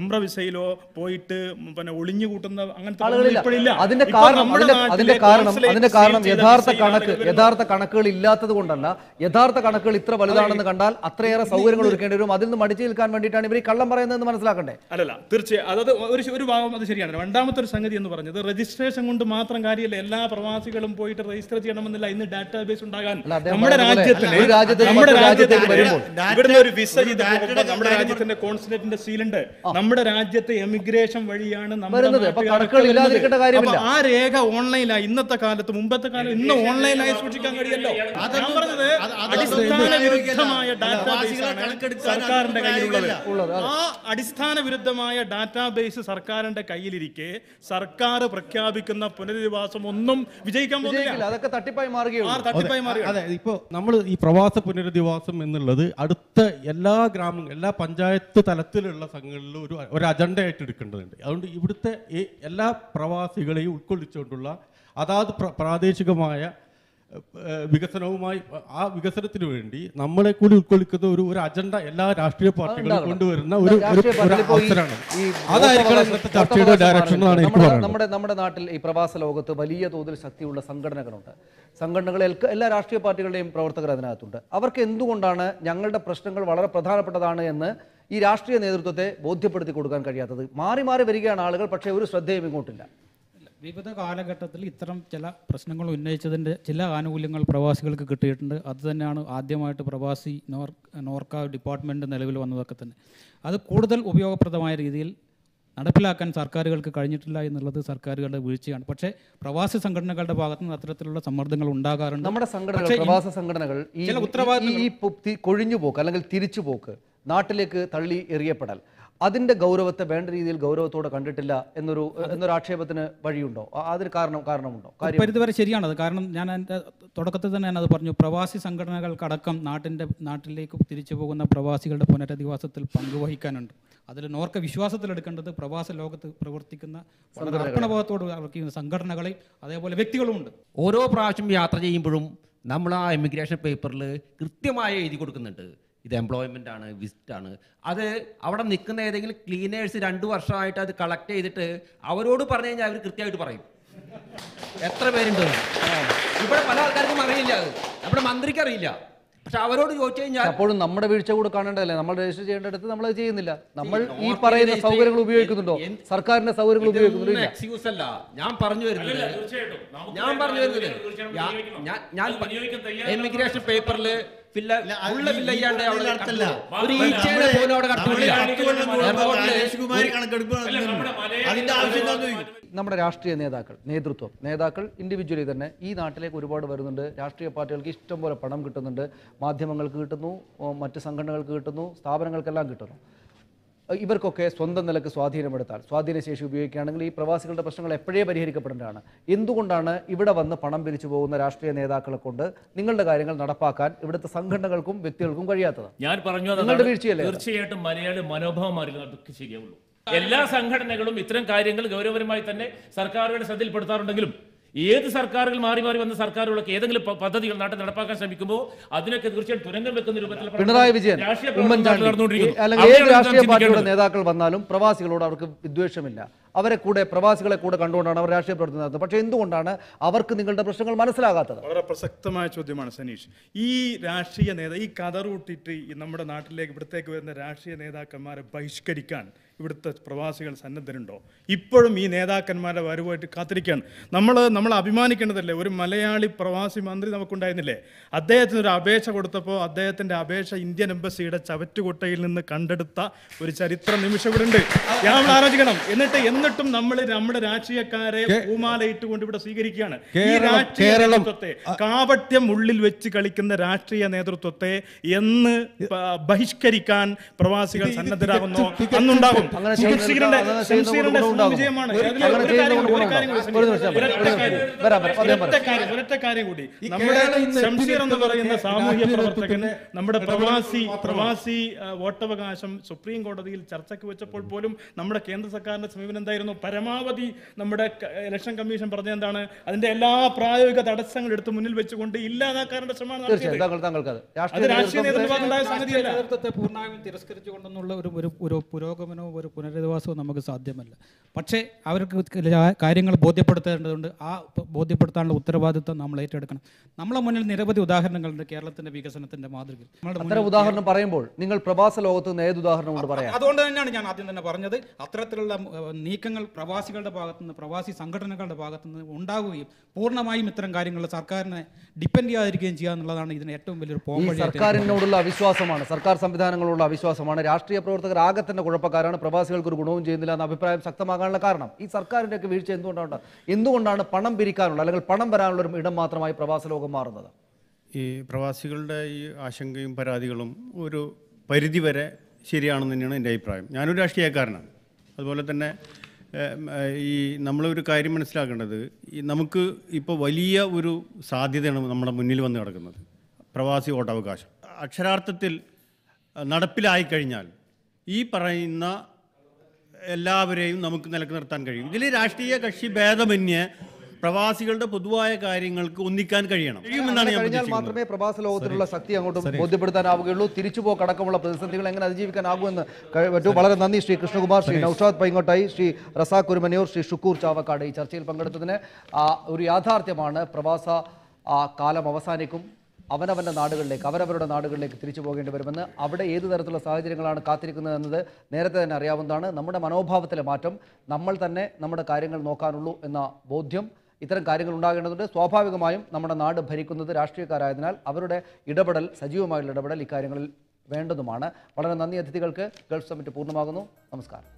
C: ഉംറ വിസയിലോ പോയിട്ട് പിന്നെ ഒളിഞ്ഞു കൂട്ടുന്ന അങ്ങനത്തെ അതിന്റെ കാരണം അതിന്റെ കാരണം അതിന്റെ കാരണം യഥാർത്ഥ കണക്ക് യഥാർത്ഥ
A: കണക്കുകൾ ഇല്ലാത്തത് കൊണ്ടല്ല യഥാർത്ഥ കണക്കുകൾ ഇത്ര വലുതാണ് ആണെന്ന് കണ്ടാൽ അത്രയേറെ സൗകര്യങ്ങൾ ഒരുക്കേണ്ടി വരും അതിൽ നിന്ന് മടിച്ചു നിൽക്കാൻ വേണ്ടിയിട്ടാണ് ഇവർ കള്ളം പറയുന്നതെന്ന് മനസ്സിലാക്കണ്ടേ
C: അല്ലല്ല തീർച്ചയായും അതൊരു ഒരു ഒരു ഭാഗം അത് ശരിയാണ് രണ്ടാമത്തെ ഒരു സംഗതി എന്ന് പറഞ്ഞത് രജിസ്ട്രേഷൻ കൊണ്ട് മാത്രം കാര്യമില്ല എല്ലാ പ്രവാസികളും പോയിട്ട് രജിസ്റ്റർ ചെയ്യണമെന്നില്ല ഇന്ന് ഡാറ്റാബേസ് ഉണ്ടാകാൻ നമ്മുടെ നമ്മുടെ രാജ്യത്തേക്ക് വരുമ്പോൾ ഒരു വിസ നമ്മുടെ രാജ്യത്തിന്റെ കോൺസുലേറ്റിന്റെ സീലുണ്ട് നമ്മുടെ രാജ്യത്തെ എമിഗ്രേഷൻ വഴിയാണ് ആ രേഖ ഓൺലൈനായി ഇന്നത്തെ കാലത്ത് മുമ്പത്തെ കാലം ഇന്ന് ഓൺലൈനായി സൂക്ഷിക്കാൻ കഴിയല്ലോ അതാണ് പറഞ്ഞത് അടിസ്ഥാന വിരുദ്ധമായ സർക്കാരിന്റെ കയ്യിലുള്ളത് ആ അടിസ്ഥാന വിരുദ്ധമായ ഡാറ്റാബേസ് സർക്കാരിന്റെ കയ്യിലിരിക്കെ സർക്കാർ പ്രഖ്യാപിക്കുന്ന പുനരധിവാസം ഒന്നും വിജയിക്കാൻ
E: പോകുന്നില്ല അതൊക്കെ
A: തട്ടിപ്പായി മാറുകയാണ് അതെ
E: ഇപ്പോ നമ്മൾ ഈ പ്രവാസ പുനരധിവാസം എന്നുള്ളത് അടുത്ത എല്ലാ ഗ്രാമ എല്ലാ പഞ്ചായത്ത് തലത്തിലുള്ള സംഘങ്ങളിലും ഒരു ഒരു അജണ്ടയായിട്ട് എടുക്കേണ്ടതുണ്ട് അതുകൊണ്ട് ഇവിടുത്തെ എല്ലാ പ്രവാസികളെയും ഉൾക്കൊള്ളിച്ചുകൊണ്ടുള്ള അതാത് പ്രാദേശികമായ വികസനവുമായി ആ വികസനത്തിന് വേണ്ടി നമ്മളെ കൂടി ഉൾക്കൊള്ളിക്കുന്ന ഒരു ഒരു അജണ്ട എല്ലാ രാഷ്ട്രീയ പാർട്ടികളും കൊണ്ടുവരുന്ന ഒരു അവസരമാണ് അതായിരിക്കണം ചർച്ചയുടെ ഡയറക്ഷൻ നമ്മുടെ
A: നമ്മുടെ നാട്ടിൽ ഈ പ്രവാസ ലോകത്ത് വലിയ തോതിൽ ശക്തിയുള്ള സംഘടനകളുണ്ട് സംഘടനകളെ എല്ലാ രാഷ്ട്രീയ പാർട്ടികളുടെയും പ്രവർത്തകർ അതിനകത്തുണ്ട് അവർക്ക് എന്തുകൊണ്ടാണ് ഞങ്ങളുടെ പ്രശ്നങ്ങൾ വളരെ പ്രധാനപ്പെട്ടതാണ് എന്ന് ഈ രാഷ്ട്രീയ നേതൃത്വത്തെ ബോധ്യപ്പെടുത്തി കൊടുക്കാൻ കഴിയാത്തത് മാറി മാറി വരികയാണ് ആളുകൾ പക്ഷേ ഒരു ശ്രദ്ധയും ഇങ്ങോട്ടില്ല
B: വിവിധ കാലഘട്ടത്തിൽ ഇത്തരം ചില പ്രശ്നങ്ങൾ ഉന്നയിച്ചതിൻ്റെ ചില ആനുകൂല്യങ്ങൾ പ്രവാസികൾക്ക് കിട്ടിയിട്ടുണ്ട് അത് തന്നെയാണ് ആദ്യമായിട്ട് പ്രവാസി നോർ നോർക്ക ഡിപ്പാർട്ട്മെൻ്റ് നിലവിൽ വന്നതൊക്കെ തന്നെ അത് കൂടുതൽ ഉപയോഗപ്രദമായ രീതിയിൽ നടപ്പിലാക്കാൻ സർക്കാരുകൾക്ക് കഴിഞ്ഞിട്ടില്ല എന്നുള്ളത് സർക്കാരുകളുടെ വീഴ്ചയാണ് പക്ഷേ പ്രവാസി സംഘടനകളുടെ ഭാഗത്തു നിന്ന്
A: അത്തരത്തിലുള്ള സമ്മർദ്ദങ്ങൾ ഉണ്ടാകാറുണ്ട് നമ്മുടെ സംഘടനകൾ പ്രവാസ സംഘടനകൾ ഈ കൊഴിഞ്ഞുപോക്ക് അല്ലെങ്കിൽ തിരിച്ചുപോക്ക് നാട്ടിലേക്ക് തള്ളി എറിയപ്പെടൽ അതിന്റെ ഗൗരവത്തെ വേണ്ട രീതിയിൽ ഗൗരവത്തോടെ കണ്ടിട്ടില്ല എന്നൊരു എന്നൊരു ആക്ഷേപത്തിന് വഴിയുണ്ടോ അതിന് കാരണം കാരണമുണ്ടോ
G: പരിധിവരെ
B: ശരിയാണത് കാരണം ഞാൻ എൻ്റെ തുടക്കത്തിൽ തന്നെ അത് പറഞ്ഞു പ്രവാസി സംഘടനകൾക്കടക്കം നാട്ടിൻ്റെ നാട്ടിലേക്ക് തിരിച്ചു പോകുന്ന പ്രവാസികളുടെ പുനരധിവാസത്തിൽ പങ്കുവഹിക്കാനുണ്ട് അതിൽ നോർക്ക വിശ്വാസത്തിലെടുക്കേണ്ടത് പ്രവാസ ലോകത്ത് പ്രവർത്തിക്കുന്ന
G: വളരെ അർപ്പണബോധത്തോട്
B: പ്രവർത്തിക്കുന്ന സംഘടനകളെ അതേപോലെ വ്യക്തികളുമുണ്ട്
G: ഓരോ പ്രാവശ്യം യാത്ര ചെയ്യുമ്പോഴും നമ്മൾ ആ ഇമിഗ്രേഷൻ പേപ്പറിൽ കൃത്യമായി എഴുതി കൊടുക്കുന്നുണ്ട് ഇത് എംപ്ലോയ്മെൻ്റ് ആണ് വിസിറ്റ് ആണ് അത് അവിടെ നിൽക്കുന്ന ഏതെങ്കിലും ക്ലീനേഴ്സ് രണ്ട് വർഷമായിട്ട് അത് കളക്ട് ചെയ്തിട്ട് അവരോട് പറഞ്ഞു കഴിഞ്ഞാൽ അവർ കൃത്യമായിട്ട് പറയും എത്ര പേരുണ്ട്
A: ഇവിടെ പല ആൾക്കാർക്കും അറിയില്ല അത് നമ്മുടെ മന്ത്രിക്ക് അറിയില്ല പക്ഷെ അവരോട് ചോദിച്ചു കഴിഞ്ഞാൽ അപ്പോഴും നമ്മുടെ വീഴ്ച കൂടെ കാണേണ്ടതല്ലേ നമ്മൾ രജിസ്റ്റർ ചെയ്യേണ്ട അടുത്ത് നമ്മൾ ചെയ്യുന്നില്ല നമ്മൾ ഈ പറയുന്ന സൗകര്യങ്ങൾ ഉപയോഗിക്കുന്നുണ്ടോ സർക്കാരിന്റെ സൗകര്യങ്ങൾ ഉപയോഗിക്കുന്നുണ്ടോ
G: എക്സ്ക്യൂസ് അല്ല ഞാൻ പറഞ്ഞു വരുന്നത് ഞാൻ പറഞ്ഞു വരുന്നത് ഞാൻ ഇമിഗ്രേഷൻ പേപ്പറിൽ നമ്മുടെ
A: രാഷ്ട്രീയ നേതാക്കൾ നേതൃത്വം നേതാക്കൾ ഇൻഡിവിജ്വലി തന്നെ ഈ നാട്ടിലേക്ക് ഒരുപാട് വരുന്നുണ്ട് രാഷ്ട്രീയ പാർട്ടികൾക്ക് ഇഷ്ടം പോലെ പണം കിട്ടുന്നുണ്ട് മാധ്യമങ്ങൾക്ക് കിട്ടുന്നു മറ്റ് സംഘടനകൾക്ക് കിട്ടുന്നു സ്ഥാപനങ്ങൾക്കെല്ലാം കിട്ടുന്നു ഇവർക്കൊക്കെ സ്വന്തം നിലക്ക് സ്വാധീനമെടുത്താൽ സ്വാധീനശേഷി ഉപയോഗിക്കുകയാണെങ്കിൽ ഈ പ്രവാസികളുടെ പ്രശ്നങ്ങൾ എപ്പോഴേ പരിഹരിക്കപ്പെടേണ്ടതാണ് എന്തുകൊണ്ടാണ് ഇവിടെ വന്ന് പണം പിരിച്ചു പോകുന്ന രാഷ്ട്രീയ നേതാക്കളെ കൊണ്ട് നിങ്ങളുടെ കാര്യങ്ങൾ നടപ്പാക്കാൻ ഇവിടുത്തെ സംഘടനകൾക്കും വ്യക്തികൾക്കും കഴിയാത്തത്
D: ഞാൻ പറഞ്ഞു വീഴ്ചയല്ലേ തീർച്ചയായിട്ടും മലയാളി മനോഭാവം മാറിയതൊക്കെ ശരിയാവുള്ളൂ എല്ലാ സംഘടനകളും ഇത്തരം കാര്യങ്ങൾ ഗൗരവപരമായി തന്നെ സർക്കാരുകളുടെ ശ്രദ്ധയിൽപ്പെടുത്താറുണ്ടെങ്കിലും ഏത് സർക്കാരുകൾ മാറി മാറി വന്ന സർക്കാരുകളൊക്കെ ഏതെങ്കിലും പദ്ധതികൾ നാട്ടിൽ നടപ്പാക്കാൻ ശ്രമിക്കുമ്പോൾ അതിനൊക്കെ തീർച്ചയായും തുരങ്കം വെക്കുന്ന രൂപത്തിൽ പിണറായി വിജയൻ അല്ലെങ്കിൽ ഏത് രാഷ്ട്രീയ പാർട്ടിയുടെ
A: നേതാക്കൾ വന്നാലും പ്രവാസികളോട് അവർക്ക് വിദ്വേഷമില്ല അവരെ കൂടെ പ്രവാസികളെ കൂടെ കണ്ടുകൊണ്ടാണ് അവർ രാഷ്ട്രീയ പ്രവർത്തനം നടത്തുന്നത് പക്ഷേ എന്തുകൊണ്ടാണ് അവർക്ക് നിങ്ങളുടെ പ്രശ്നങ്ങൾ മനസ്സിലാകാത്തത്
C: വളരെ പ്രസക്തമായ ചോദ്യമാണ് സനീഷ് ഈ രാഷ്ട്രീയ നേതാ ഈ കഥറൂട്ടിട്ട് നമ്മുടെ നാട്ടിലേക്ക് ഇവിടത്തേക്ക് വരുന്ന രാഷ്ട്രീയ നേതാക്കന്മാരെ ബഹിഷ്കരിക്കാൻ ഇവിടുത്തെ പ്രവാസികൾ സന്നദ്ധരുണ്ടോ ഇപ്പോഴും ഈ നേതാക്കന്മാരുടെ വരുവായിട്ട് കാത്തിരിക്കുകയാണ് നമ്മൾ നമ്മൾ അഭിമാനിക്കേണ്ടതല്ലേ ഒരു മലയാളി പ്രവാസി മന്ത്രി നമുക്കുണ്ടായിരുന്നില്ലേ അദ്ദേഹത്തിന് ഒരു അപേക്ഷ കൊടുത്തപ്പോൾ അദ്ദേഹത്തിൻ്റെ അപേക്ഷ ഇന്ത്യൻ എംബസിയുടെ ചവറ്റുകൊട്ടയിൽ നിന്ന് കണ്ടെടുത്ത ഒരു ചരിത്ര നിമിഷം ഇവിടെ ഉണ്ട് നമ്മൾ ആലോചിക്കണം എന്നിട്ട് എന്നിട്ടും നമ്മൾ നമ്മുടെ രാഷ്ട്രീയക്കാരെ ഇട്ടുകൊണ്ട് ഇവിടെ സ്വീകരിക്കുകയാണ് ഈ രാഷ്ട്രീയ നേതൃത്വത്തെ കാപട്യം ഉള്ളിൽ വെച്ച് കളിക്കുന്ന രാഷ്ട്രീയ നേതൃത്വത്തെ എന്ന് ബഹിഷ്കരിക്കാൻ പ്രവാസികൾ സന്നദ്ധരാകുന്നു അന്നുണ്ടാകും നമ്മുടെ സാമൂഹ്യ പ്രവർത്തകന് നമ്മുടെ പ്രവാസി പ്രവാസി വോട്ടവകാശം സുപ്രീം കോടതിയിൽ ചർച്ചയ്ക്ക് വെച്ചപ്പോൾ പോലും നമ്മുടെ കേന്ദ്ര സർക്കാരിന്റെ സമീപനം എന്തായിരുന്നു പരമാവധി നമ്മുടെ ഇലക്ഷൻ കമ്മീഷൻ പറഞ്ഞ എന്താണ് അതിന്റെ എല്ലാ പ്രായോഗിക തടസ്സങ്ങൾ എടുത്ത് മുന്നിൽ വെച്ചുകൊണ്ട് ഇല്ലാതാക്കാരുടെ ശ്രമമാണ് പൂർണ്ണമായും തിരസ്കരിച്ചുകൊണ്ടെന്നുള്ള
B: ഒരു ഒരു പുരോഗമനവും ഒരു പുനരധിവാസവും നമുക്ക് സാധ്യമല്ല പക്ഷേ അവർക്ക് കാര്യങ്ങൾ ബോധ്യപ്പെടുത്തേണ്ടതുണ്ട് ആ ബോധ്യപ്പെടുത്താനുള്ള ഉത്തരവാദിത്വം നമ്മൾ ഏറ്റെടുക്കണം നമ്മളെ മുന്നിൽ നിരവധി ഉദാഹരണങ്ങളുണ്ട് കേരളത്തിന്റെ വികസനത്തിന്റെ മാതൃക അത്തരം ഉദാഹരണം
A: പറയുമ്പോൾ നിങ്ങൾ പ്രവാസ ലോകത്ത് നിന്ന് ഏതുദാഹരണം കൊണ്ട് പറയാം
B: അതുകൊണ്ട് തന്നെയാണ് ഞാൻ ആദ്യം തന്നെ പറഞ്ഞത് അത്തരത്തിലുള്ള നീക്കങ്ങൾ പ്രവാസികളുടെ ഭാഗത്തുനിന്ന് പ്രവാസി സംഘടനകളുടെ ഭാഗത്തുനിന്ന് ഉണ്ടാവുകയും പൂർണ്ണമായും ഇത്തരം കാര്യങ്ങൾ സർക്കാരിനെ ഡിപ്പെൻഡ് ചെയ്യാതിരിക്കുകയും ചെയ്യുക എന്നുള്ളതാണ് ഇതിന് ഏറ്റവും വലിയൊരു പോംവഴി സർക്കാരിനോടുള്ള
A: അവിശ്വാസമാണ് സർക്കാർ സംവിധാനങ്ങളോടുള്ള അവിശ്വാസമാണ് രാഷ്ട്രീയ പ്രവർത്തകർ ആകെ തന്നെ കുഴപ്പക്കാരാണ് പ്രവാസികൾക്ക് ഒരു ഗുണവും ചെയ്യുന്നില്ല എന്ന അഭിപ്രായം ശക്തമാകാനുള്ള കാരണം ഈ ഒക്കെ വീഴ്ച എന്തുകൊണ്ടാണ് എന്തുകൊണ്ടാണ് പണം പിരിക്കാനുള്ള അല്ലെങ്കിൽ പണം വരാനുള്ള ഒരു ഇടം മാത്രമായി പ്രവാസ ലോകം മാറുന്നത്
E: ഈ പ്രവാസികളുടെ ഈ ആശങ്കയും പരാതികളും ഒരു പരിധിവരെ ശരിയാണെന്ന് തന്നെയാണ് എൻ്റെ അഭിപ്രായം ഞാനൊരു രാഷ്ട്രീയക്കാരനാണ് അതുപോലെ തന്നെ ഈ നമ്മളൊരു കാര്യം മനസ്സിലാക്കേണ്ടത് ഈ നമുക്ക് ഇപ്പോൾ വലിയ ഒരു സാധ്യതയാണ് നമ്മുടെ മുന്നിൽ വന്ന് കിടക്കുന്നത് പ്രവാസി വോട്ടവകാശം അക്ഷരാർത്ഥത്തിൽ നടപ്പിലായി കഴിഞ്ഞാൽ ഈ പറയുന്ന എല്ലാവരെയും നമുക്ക് നിലനിർത്താൻ നിർത്താൻ കഴിയും ഇതിൽ രാഷ്ട്രീയ കക്ഷി ഭേദമന്യേ പ്രവാസികളുടെ പൊതുവായ കാര്യങ്ങൾക്ക് ഒന്നിക്കാൻ കഴിയണം മാത്രമേ
A: പ്രവാസ ലോകത്തിലുള്ള ശക്തി അങ്ങോട്ട് ബോധ്യപ്പെടുത്താനാവുകയുള്ളൂ അടക്കമുള്ള പ്രതിസന്ധികൾ എങ്ങനെ അതിജീവിക്കാനാകുമെന്ന് പറ്റും വളരെ നന്ദി ശ്രീ കൃഷ്ണകുമാർ ശ്രീ നൌഷാദ് പൈങ്ങോട്ടായി ശ്രീ റസാ കുരുമനയൂർ ശ്രീ ഷുക്കൂർ ചാവക്കാട് ഈ ചർച്ചയിൽ പങ്കെടുത്തതിന് ഒരു യാഥാർത്ഥ്യമാണ് പ്രവാസ കാലം അവസാനിക്കും അവനവൻ്റെ നാടുകളിലേക്ക് അവരവരുടെ നാടുകളിലേക്ക് തിരിച്ചു പോകേണ്ടി വരുമെന്ന് അവിടെ ഏത് തരത്തിലുള്ള സാഹചര്യങ്ങളാണ് കാത്തിരിക്കുന്നത് എന്നത് നേരത്തെ തന്നെ അറിയാവുന്നതാണ് നമ്മുടെ മനോഭാവത്തിലെ മാറ്റം നമ്മൾ തന്നെ നമ്മുടെ കാര്യങ്ങൾ നോക്കാനുള്ളൂ എന്ന ബോധ്യം ഇത്തരം കാര്യങ്ങൾ ഉണ്ടാകേണ്ടതുണ്ട് സ്വാഭാവികമായും നമ്മുടെ നാട് ഭരിക്കുന്നത് രാഷ്ട്രീയക്കാരായതിനാൽ അവരുടെ ഇടപെടൽ സജീവമായുള്ള ഇടപെടൽ ഇക്കാര്യങ്ങളിൽ വേണ്ടതുമാണ് വളരെ നന്ദി അതിഥികൾക്ക് ഗൾഫ് സമിറ്റ് പൂർണ്ണമാകുന്നു നമസ്കാരം